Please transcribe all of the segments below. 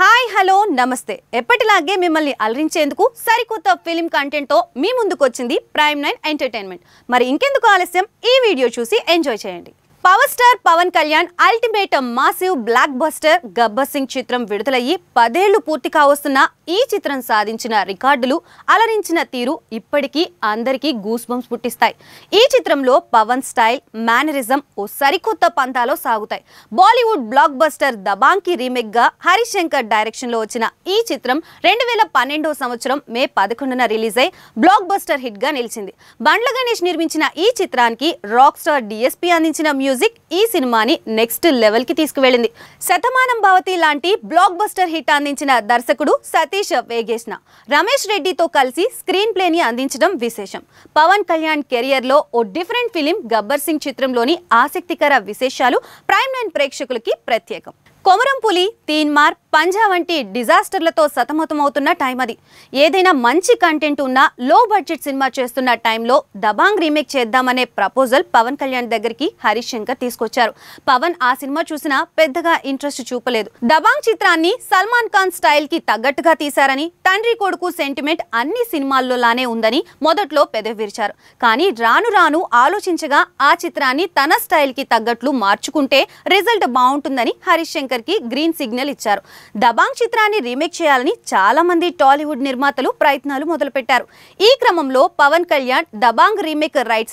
hi hello నమస్తే ఎప్పటిలాగే మిమ్మల్ని అలరించేందుకు సరికొత్త ఫిలిం కంటెంట్తో మీ ముందుకు వచ్చింది ప్రైమ్ నైన్ ఎంటర్టైన్మెంట్ మరి ఇంకెందుకు ఆలస్యం ఈ వీడియో చూసి ఎంజాయ్ చేయండి power star Pawan Kalyan ultimate massive blockbuster Gabbar Singh చిత్రం విడుదలయ్యి పదేళ్లు పూర్తి కావస్తున్న ఈ చిత్రం సాధించిన రికార్డులు అలరించిన తీరు ఇప్పటికీ అందరికీ గూస్బంప్స్ పుట్టిస్తాయి ఈ చిత్రంలో పవన్ స్టైల్ మేనరిజం ఓ సరికొత్త పంతాలో సాగుతాయి బాలీవుడ్ బ్లాక్ బస్టర్ దబాంకి రీమేక్గా హరిశంకర్ డైరెక్షన్లో వచ్చిన ఈ చిత్రం రెండు వేల పన్నెండో సంవత్సరం మే పదకొండున రిలీజ్ అయి బ్లాక్ బస్టర్ హిట్గా నిలిచింది బండ్ల గణేష్ నిర్మించిన ఈ చిత్రానికి రాక్ స్టార్ డిఎస్పీ అందించిన మ్యూజిక్ ఈ సినిమాని నెక్స్ట్ లెవెల్కి తీసుకువెళ్ళింది శతమానం భవతి లాంటి బ్లాక్ బస్టర్ హిట్ అందించిన దర్శకుడు సతీష్ వేగేష్ణ రమేష్ రెడ్డితో కలిసి స్క్రీన్ ప్లేని అందించడం విశేషం పవన్ కళ్యాణ్ కెరియర్లో ఓ డిఫరెంట్ ఫిలిం గబ్బర్ సింగ్ చిత్రంలోని ఆసక్తికర విశేషాలు ప్రైమ్ లైన్ ప్రేక్షకులకి ప్రత్యేకం కొమరం పులి తీన్మార్ పంజా వంటి డిజాస్టర్లతో సతమతమవుతున్న టైం అది ఏదైనా మంచి కంటెంట్ ఉన్న లో బడ్జెట్ సినిమా చేస్తున్న టైంలో దబాంగ్ రీమేక్ చేద్దామనే ప్రపోజల్ పవన్ కళ్యాణ్ దగ్గరికి హరీష్ శంకర్ తీసుకొచ్చారు పవన్ ఆ సినిమా చూసినా పెద్దగా ఇంట్రెస్ట్ చూపలేదు దబాంగ్ చిత్రాన్ని సల్మాన్ ఖాన్ స్టైల్ కి తగ్గట్టుగా తీశారని తండ్రి కొడుకు సెంటిమెంట్ అన్ని సినిమాల్లోలానే ఉందని మొదట్లో పెదవిరిచారు కానీ రాను రాను ఆలోచించగా ఆ చిత్రాన్ని తన స్టైల్ కి తగ్గట్లు మార్చుకుంటే రిజల్ట్ బాగుంటుందని హరీష్ శంకర్ కి గ్రీన్ సిగ్నల్ ఇచ్చారు దబాంగ్ చిత్రాన్ని రీమేక్ చేయాలని చాలామంది టాలీవుడ్ నిర్మాతలు ప్రయత్నాలు మొదలుపెట్టారు ఈ క్రమంలో పవన్ కళ్యాణ్ దబాంగ్ రీమేక్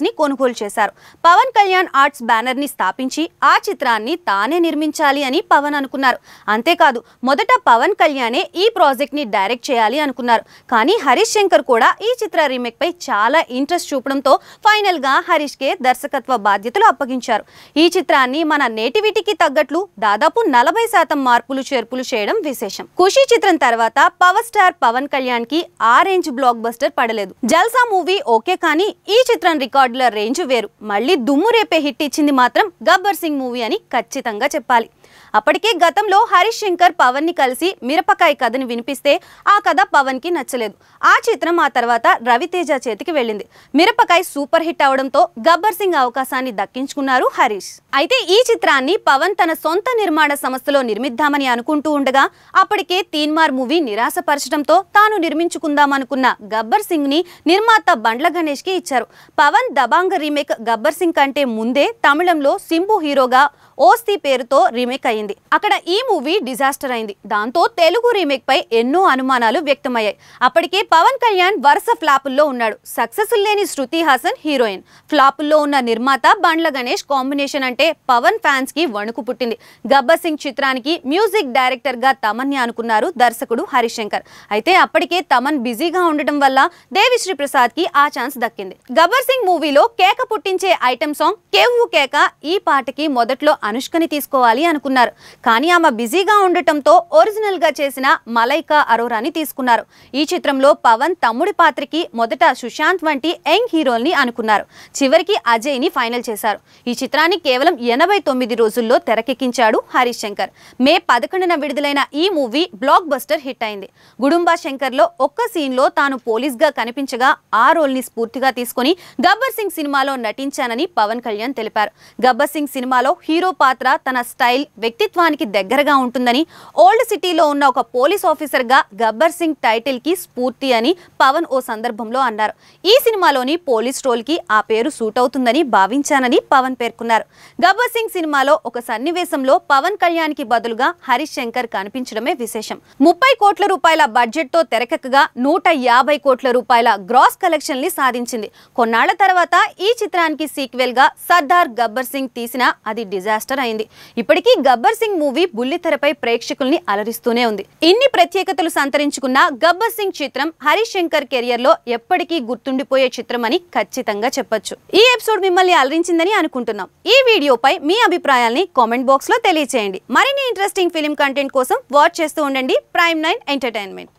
ని కొనుగోలు చేశారు పవన్ కళ్యాణ్ ఆర్ట్స్ బ్యానర్ ని స్థాపించి ఆ చిత్రాన్ని తానే నిర్మించాలి అని పవన్ అనుకున్నారు అంతేకాదు మొదట పవన్ కళ్యాణే ఈ ప్రాజెక్ట్ ని డైరెక్ట్ చేయాలి అనుకున్నారు కానీ హరీష్ శంకర్ కూడా ఈ చిత్ర రీమేక్ పై చాలా ఇంట్రెస్ట్ చూపడంతో ఫైనల్ గా హరీష్ కే దర్శకత్వ బాధ్యతలు అప్పగించారు ఈ చిత్రాన్ని మన నేటివిటీకి తగ్గట్లు దాదాపు నలభై శాతం మార్పులు చేర్పులు చేయడం విశేషం ఖుషి చిత్రం తర్వాత పవర్ స్టార్ పవన్ కళ్యాణ్ కి ఆ రేంజ్ బ్లాక్ బస్టర్ పడలేదు జల్సా మూవీ ఓకే కానీ ఈ చిత్రం రికార్డుల రేంజ్ వేరు మళ్ళీ దుమ్ము రేపే హిట్ ఇచ్చింది మాత్రం గబ్బర్ సింగ్ మూవీ అని ఖచ్చితంగా చెప్పాలి అప్పటికే గతంలో హరీష్ శంకర్ పవన్ ని కలిసి మిరపకాయ కథని వినిపిస్తే ఆ కథ పవన్ కి నచ్చలేదు ఆ చిత్రం ఆ తర్వాత రవితేజ చేతికి వెళ్ళింది మిరపకాయ సూపర్ హిట్ అవడంతో గబ్బర్ సింగ్ అవకాశాన్ని దక్కించుకున్నారు హరీష్ అయితే ఈ చిత్రాన్ని పవన్ తన సొంత నిర్మాణ సంస్థలో నిర్మిద్దామని అనుకుంటూ ఉండగా అప్పటికే తీన్మార్ మూవీ నిరాశపరచడంతో తాను నిర్మించుకుందామనుకున్న గబ్బర్ సింగ్ ని నిర్మాత బండ్ల గణేష్ కి ఇచ్చారు పవన్ దబాంగ రీమేక్ గబ్బర్ సింగ్ కంటే ముందే తమిళంలో సింబు హీరోగా ఓస్తి పేరుతో రీమేక్ అయింది అక్కడ ఈ మూవీ డిజాస్టర్ అయింది దాంతో తెలుగు రీమేక్ పై ఎన్నో అనుమానాలు వ్యక్తమయ్యాయి అప్పటికే పవన్ కళ్యాణ్ వరుస ఫ్లాపుల్లో ఉన్నాడు సక్సెస్ లేని శృతి హాసన్ హీరోయిన్ ఫ్లాపుల్లో ఉన్న నిర్మాత బండ్ల గణేష్ కాంబినేషన్ అంటే పవన్ ఫ్యాన్స్ కి వణుకు పుట్టింది గబ్బర్ సింగ్ చిత్రానికి మ్యూజిక్ డైరెక్టర్ గా తమన్ని అనుకున్నారు దర్శకుడు హరిశంకర్ అయితే అప్పటికే తమన్ బిజీగా ఉండటం వల్ల దేవిశ్రీ ప్రసాద్ కి ఆ ఛాన్స్ దక్కింది గబ్బర్ సింగ్ మూవీలో కేక పుట్టించే ఐటమ్ సాంగ్ కేవ్వు కేక ఈ పాటకి మొదట్లో అనుష్కని తీసుకోవాలి అనుకున్నారు కానీ ఆమె బిజీగా ఉండటంతో ఒరిజినల్గా చేసిన మలైకా అరోరాని తీసుకున్నారు ఈ చిత్రంలో పవన్ తమ్ముడి పాత్రకి మొదట సుశాంత్ వంటి యంగ్ హీరోల్ని అనుకున్నారు చివరికి అజయ్ ని ఫైనల్ చేశారు ఈ చిత్రాన్ని కేవలం ఎనభై తొమ్మిది రోజుల్లో తెరకెక్కించాడు హరీష్ శంకర్ మే పదకొండున విడుదలైన ఈ మూవీ బ్లాక్ బస్టర్ హిట్ అయింది గుడుంబా శంకర్ లో ఒక్క సీన్లో తాను పోలీస్గా కనిపించగా ఆ రోల్ని స్ఫూర్తిగా తీసుకుని గబ్బర్ సింగ్ సినిమాలో నటించానని పవన్ కళ్యాణ్ తెలిపారు గబ్బర్ సింగ్ సినిమాలో హీరో పాత్ర తన స్టైల్ వ్యక్తిత్వానికి దగ్గరగా ఉంటుందని ఓల్డ్ సిటీలో ఉన్న ఒక పోలీస్ ఆఫీసర్గా గబ్బర్ సింగ్ టైటిల్కి స్ఫూర్తి అని పవన్ ఓ సందర్భంలో అన్నారు ఈ సినిమాలోని పోలీస్ రోల్కి ఆ పేరు సూట్ అవుతుందని భావించానని పవన్ పేర్కొన్నారు గబ్బర్ సింగ్ సినిమాలో ఒక సన్నివేశంలో పవన్ కళ్యాణ్కి బదులుగా హరీష్ శంకర్ కనిపించడమే విశేషం ముప్పై కోట్ల రూపాయల బడ్జెట్తో తెరకెక్కగా నూట యాభై కోట్ల రూపాయల గ్రాస్ కలెక్షన్ని సాధించింది కొన్నాళ్ల తర్వాత ఈ చిత్రానికి సీక్వెల్గా సర్దార్ గబ్బర్ సింగ్ తీసిన అది డిజాస్టర్ మాస్టర్ అయింది ఇప్పటికీ గబ్బర్ సింగ్ మూవీ బుల్లితెరపై ప్రేక్షకుల్ని అలరిస్తూనే ఉంది ఇన్ని ప్రత్యేకతలు సంతరించుకున్న గబ్బర్ సింగ్ చిత్రం హరిశంకర్ కెరియర్ లో ఎప్పటికీ గుర్తుండిపోయే చిత్రం అని ఖచ్చితంగా చెప్పొచ్చు ఈ ఎపిసోడ్ మిమ్మల్ని అలరించిందని అనుకుంటున్నాం ఈ వీడియోపై మీ అభిప్రాయాల్ని కామెంట్ బాక్స్ లో తెలియచేయండి మరిన్ని ఇంట్రెస్టింగ్ ఫిలిం కంటెంట్ కోసం వాచ్ చేస్తూ ఉండండి ప్రైమ్ నైన్ ఎంటర్టైన్మెంట్